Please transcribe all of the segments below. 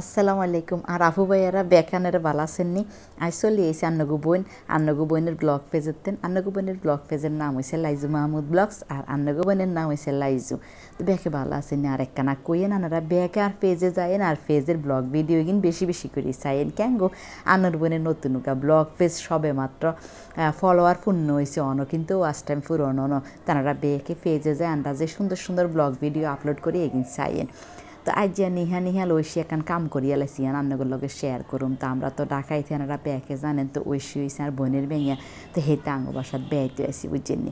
আসসালামু আলাইকুম আর আবু ভাইয়ারা বেখানের ভালো আসেননি আই চলে এসে আন্নগু বোন আন্নগু বোনের ব্লগ পেজের তেন আন্নগু বোনের ব্লগ পেজের নাম হয়েছে লাইজু মাহমুদ ব্লগস আর আন্নগু বোনের নাম হয়েছে লাইজু তো বেখে ভালো আসেননি আর একখানা কইয়েন আনারা বেকে আর পেজে যায়েন আর পেজের ব্লগ ভিডিও কিন বেশি বেশি করে চাইয়েন কেন গো আন্নর বোনের নতুন ব্লগ পেজ সবে মাত্র ফলোয়ার পূর্ণ হয়েছে অন কিন্তু ওয়াস টাইম পুরনো অন তারা বেকে পেজে যায় আন্দাজে সুন্দর সুন্দর ব্লগ ভিডিও আপলোড করে এগিয়ে চাইয়েন তো আজিয়া নিহা নিহা ঐশী এখান কাম করিয়া লাইছিয়ান আপনাদের লগে শেয়ার করুম তো আমরা তো ডাকাই তেনারা ব্যাকে জানেন তো ঐশী হয়েছে আর বোনের ব্যাঙিয়া তো হেতা আঙ্গ বাসাত বেহাইতে আসি বুঝছেন নি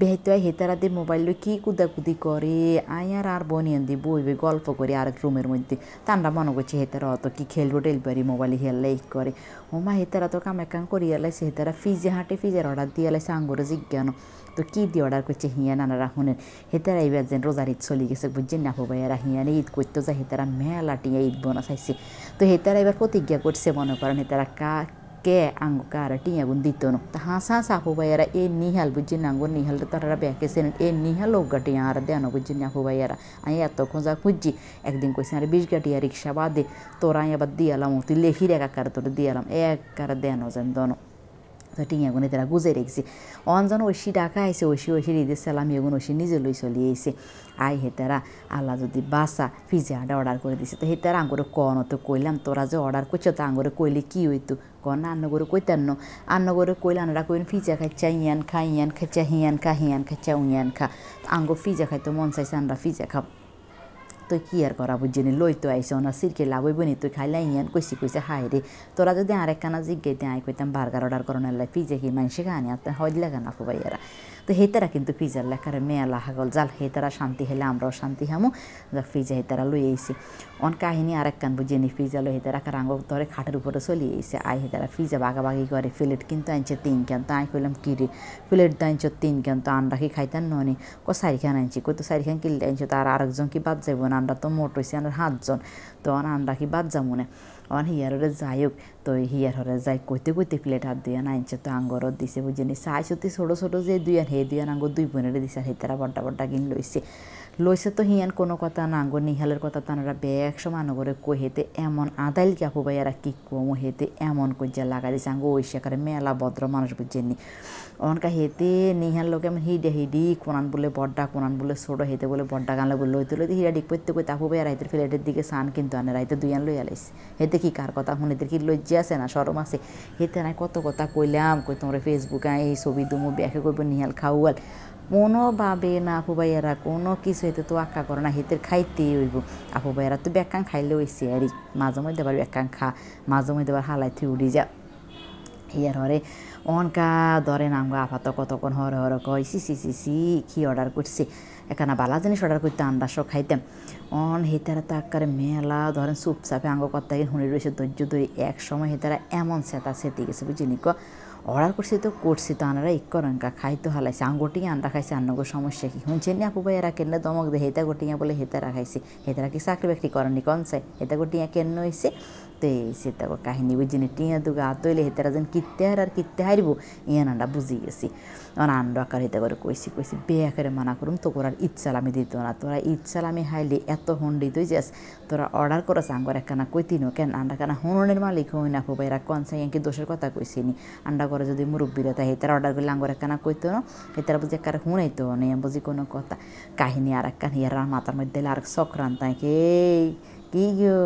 বেহাইতে হেতারা দিয়ে মোবাইল লই কী কুদাকুদি করে আয়ার আর বনিয়ান দি বই বই গল্প করি আরেক রুমের মধ্যে তানরা মনে করছে হেতারা অত কি খেলবো ডেলিভারি মোবাইল হেললে করে ওমা হেতারা তো কাম একান করিয়া লাইছে হেতারা ফিজে হাঁটে ফিজের অর্ডার দিয়ে লাইছে আঙ্গুরে জিজ্ঞানো তো কী দিয়ে অর্ডার করছে হিয়া নানারা হুনের হেতারা এইবার যেন রোজার ঈদ চলে গেছে বুঝছেন না হোবাইয়ারা হিয়ানে ঈদ করছে করতেও যায় হেতারা মেলা টিয়া ঈদ বোনাস আইসি তো হেতারা এবার প্রতিজ্ঞা করছে মনে করেন হেতারা কা কে আঙ্গু কার টিয়া গুন দিত নো তা হাসা সাপু ভাইয়ারা এ নিহাল বুঝি নাঙ্গু নিহাল তারা ব্যাকে সেন এ নিহাল ও গাটিয়া আর দেন বুঝি নাপু ভাইয়ারা আমি এত খোঁজা খুঁজছি একদিন কইছে আর বিশ গাটিয়া রিক্সা বাদে তোরা আবার দিয়ালাম তুই লেখি রেখা কার তোর দিয়ালাম এক কার দেন যেন দনো তো টিঙে তারা গুজে রেখেছে অঞ্জন ঐশী ডাকা আইসে ঐশী ঐশীর রেদে সালাম এগুন ঐশী নিজে লই চলি আইসে আই হে তারা আল্লাহ যদি বাসা পিজাটা অর্ডার করে দিছে তো হে তারা আঙ্গুরে কন তো কইলাম তোরা যে অর্ডার করছো তো আঙ্গুরে কইলে কি হইতো কন আন্ন করে কইতার ন আন্ন করে কইলে আনারা কইন ফিজা খাইচা ইয়ান খা ইয়ান খাইচা হিয়ান খা হিয়ান খাইচা উইয়ান খা আঙ্গো ফিজা খাইতো মন চাইছে আনরা ফিজা খাব তুই কি আর করা নি লই তো আইস না সিরকে লাভইব নি তুই খাই লাই ইয়ান কইসি কইসে হাই রে তোরা যদি আর একখানা জিজ্ঞাইতে আই কইতাম বার্গার অর্ডার করো না পিজে কি মানুষে খানি আর হয় লাগা না খুবাই এরা তো হেতারা কিন্তু পিজার লেখার মেয়ালা হাগল জাল হেতারা শান্তি হেলে আমরাও শান্তি হামু যা পিজা হেতারা লই আইসি অন কাহিনী আর একখান বুঝিয়ে নি পিজা লই হেতারা রাঙ্গ ধরে খাটের উপরে চলি আইসে আই হেতারা পিজা বাগাবাগি করে প্লেট কিন্তু আনছে তিন কেন তো আই কইলাম কি রে প্লেট তো আনছো তিন কেন তো আন রাখি খাইতেন ননি ক সারিখান আনছি কত সারিখান কিনলে আনছো তার আরেকজন কি বাদ যাইব না আন্ডা তো মোট হয়েছে আনার সাতজন তো আন্ডা কি বাদ যামুনে অন হিয়ার হরে যাই হোক তো হিয়ার হরে যাই কইতে কইতে প্লেট হাত দিয়ে আনছে তো আঙ্গরত দিছে বুঝিনি চাই সত্যি ছোটো ছোটো যে দুই আন হে দুই আন আঙ্গর দুই বোনের দিছে আর হে তারা বড্ডা বড্ডা কিন লইছে লইছে তো হিয়ান কোনো কথা না আঙ্গ নিহালের কথা তানারা বেগ সমান করে কহেতে এমন আদাইল কাপু এরা কি কম হেতে এমন কজ্জা লাগা দিছে আঙ্গ ওই সেখানে মেলা ভদ্র মানুষ বুঝছেননি অনকা হেতে নিহাল লোকে এমন হিডে হিডি কোনান বলে বড্ডা কোনান বলে ছোটো হেতে বলে বড্ডা গান বলে লইতে লইতে হিরা ডিক পড়তে কই তাপু ভাইয়া রাইতের ফ্লেটের দিকে সান কিন্তু আনে রাইতে দুই আন লইয়া আলাইছে হেতে কি কার কথা হুনেদের কি লজ্জা আছে না সরম আছে হেতে না কত কথা কইলাম কই তোমরা ফেসবুকে এই ছবি দুমু ব্যাখে করবো নিহাল খাওয়াল কোনো ভাবে না আপু ভাইয়ারা কোনো কিছু হইতে তো আক্কা করে না হেতের খাইতেই হইব আপু ভাইয়ারা তো বেকাং খাইলে ওইসে আর মাঝে মধ্যে আবার বেকাং খা মাঝে মধ্যে আবার হালাইতে উড়ি যা ইয়ার হরে অনকা ধরে নামগা আপাত কতক্ষণ হর হর কয় সি সি সি সি কী অর্ডার করছে এখানে বালা জিনিস অর্ডার করতে আন্ডা সব খাইতাম অন হেতারা তো আকার মেলা ধরেন সুপসাপে আঙ্গ কর্তাকে হুঁড়ি রয়েছে ধৈর্য ধরে এক সময় হেতারা এমন সেতা সেতে গেছে বুঝিনি ক অর্ডার করছি তো করছি তো আনারা ইক করেনকা খাইতো হালাইছে আঙ্গুটি আনরা খাইছে আন্নগো সমস্যা কি হুঁচে না আপু ভাইয়েরা কেন দমক দে হেতা গোটিয়া বলে হেতারা খাইছে হেতারা কি চাকরি বাকরি করেনি কনসাই হেতা গোটিয়া কেন হয়েছে তে সেতাগো কাহিনী বুঝিনি টিয়া দুগা আতইলে হেতারা যেন কিত্তে হার আর কিত্তে হারিব ইয়া নান্ডা বুঝি গেছি আমার আন্ড আকার হেতে করে কইছি কইছি বেয়া করে মানা করুম তো করার ইচ্ছা আমি দিত না তোরা ইচ্ছা আমি হাইলে এত হন্ডি তুই যাস তোরা অর্ডার করা সাঙ্গর একখানা কইতিন কেন আন্ডা কানা হননের মালিক হই না খুব এরা কন সাই কি দোষের কথা কইছি নি আন্ডা করে যদি মুরব্বীরা তাই হেতারা অর্ডার করলে আঙ্গর একখানা কইতো না হেতারা বুঝি একবার হুনাইতো না বুঝি কোনো কথা কাহিনী আর একখান হিয়ার মাথার মধ্যে আর চক্রান্ত কে কি গো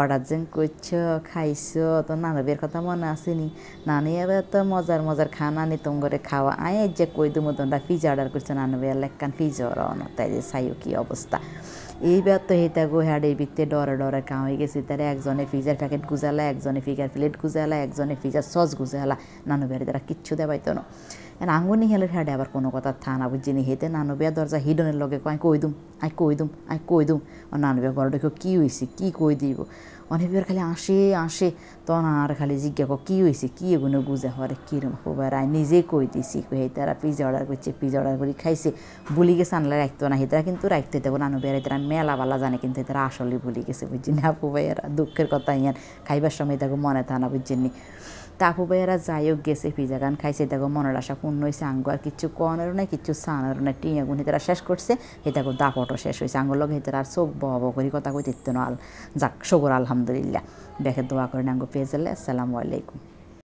অর্ডার যে করছ খাইছ তো নানবের কথা মনে আসেনি নানি এবার তো মজার মজার খানা নিতম করে খাওয়া আয় যে কই দু মতন পিজা অর্ডার করছো নানবে লেখান পিজা রওনা তাই যে সাইও কি অবস্থা এইবার তো হেতা গো হ্যাডের ভিত্তে ডরা ডরা কাঁ হয়ে গেছে তারা একজনে ফিজার প্যাকেট গুজালা একজনে ফিজার প্লেট গুজালা একজনে ফিজার সস গুজালা নানু বেড়ে তারা কিচ্ছু দেবাইতো না আঙ্গুনি হেলে হ্যাডে আবার কোনো কথা না বুঝি নি হেতে নানু বেয়া দরজা হিডনের লগে কয় কই দুম আই কই দুম আই কই দুম ও নানু বেয়া বড় দেখো কী হয়েছে কী কই দিব অনেক বের খালি আসে আসে তখন আর খালি জিজ্ঞা কো কী হয়েছে কী এগুলো গুজা হরে কীরম হবার আই নিজেই কই দিছি হে তারা পিজা অর্ডার করছে পিজা অর্ডার করে খাইছে বলি গেছে আনলে রাখতো না হেতারা কিন্তু রাখতে দেবো নানু বেড়াইতে আমি মেলা বালা জানে কিন্তু এদের আসলে ভুলে গেছে বুঝছি না আপু ভাইয়েরা দুঃখের কথা ইয়ান খাইবার সময় দেখো মনে থা না বুঝছেন তা আপু ভাইয়েরা যাই হোক গেছে পিজা গান খাইছে তাকে মনের আশা পূর্ণ হয়েছে আঙ্গু আর কিছু কনেরও নাই কিছু সানের নাই টিয়া গুণ তারা শেষ করছে হেতাকে দাপটও শেষ হয়েছে আঙ্গুর লগে হেতার আর চোখ বহ করি কথা কই না আল যাক সগর আলহামদুলিল্লাহ দেখে দোয়া করেন আঙ্গু পেয়ে আসসালামু আলাইকুম